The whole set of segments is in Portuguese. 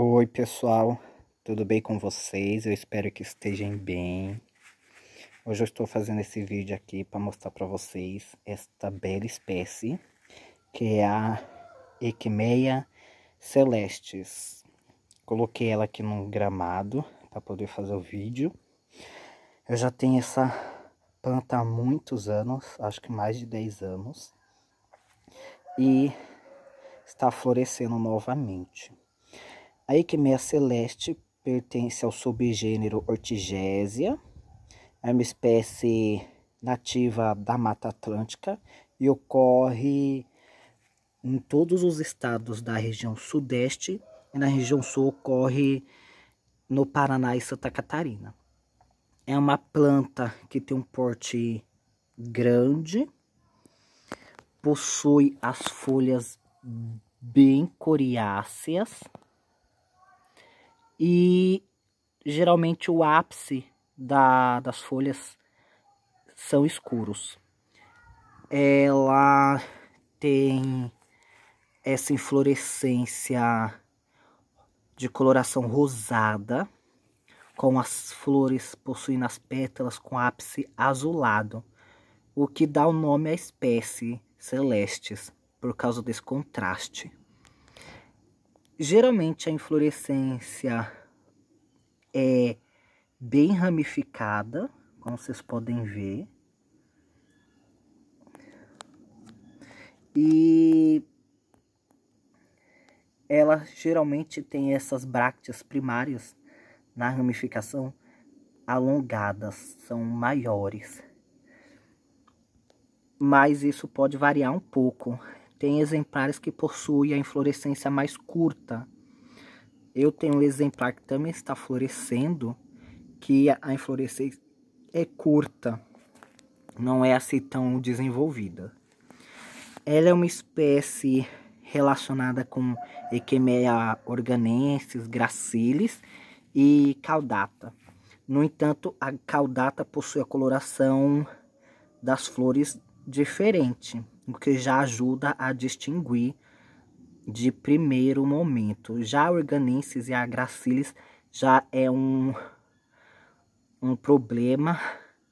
Oi, pessoal, tudo bem com vocês? Eu espero que estejam bem. Hoje eu estou fazendo esse vídeo aqui para mostrar para vocês esta bela espécie que é a Equimeia celestes. Coloquei ela aqui num gramado para poder fazer o vídeo. Eu já tenho essa planta há muitos anos, acho que mais de 10 anos. E está florescendo novamente. A equimea celeste pertence ao subgênero Ortigésia, é uma espécie nativa da Mata Atlântica e ocorre em todos os estados da região sudeste e na região sul ocorre no Paraná e Santa Catarina. É uma planta que tem um porte grande, possui as folhas bem coriáceas e geralmente o ápice da, das folhas são escuros. Ela é, tem essa inflorescência de coloração rosada, com as flores possuindo as pétalas com ápice azulado, o que dá o nome à espécie Celestes, por causa desse contraste. Geralmente a inflorescência é bem ramificada, como vocês podem ver. E ela geralmente tem essas brácteas primárias na ramificação alongadas, são maiores. Mas isso pode variar um pouco tem exemplares que possuem a inflorescência mais curta. Eu tenho um exemplar que também está florescendo, que a inflorescência é curta, não é assim tão desenvolvida. Ela é uma espécie relacionada com Echemea organensis, gracilis e caudata. No entanto, a caudata possui a coloração das flores diferente, o que já ajuda a distinguir de primeiro momento. Já organensis e a Gracilis já é um, um problema,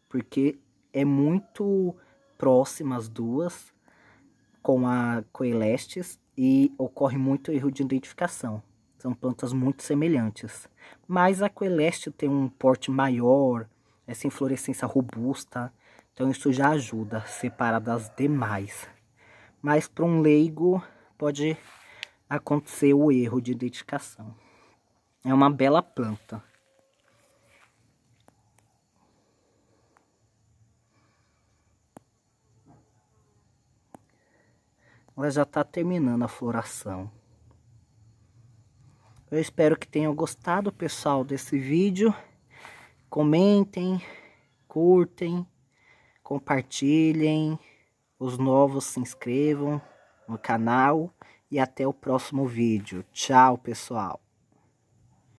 porque é muito próximas as duas com a Coelestes e ocorre muito erro de identificação. São plantas muito semelhantes. Mas a Coeleste tem um porte maior, essa inflorescência robusta, então isso já ajuda separar das demais. Mas para um leigo pode acontecer o erro de identificação. É uma bela planta. Ela já está terminando a floração. Eu espero que tenham gostado, pessoal, desse vídeo. Comentem, curtem compartilhem, os novos se inscrevam no canal e até o próximo vídeo. Tchau, pessoal!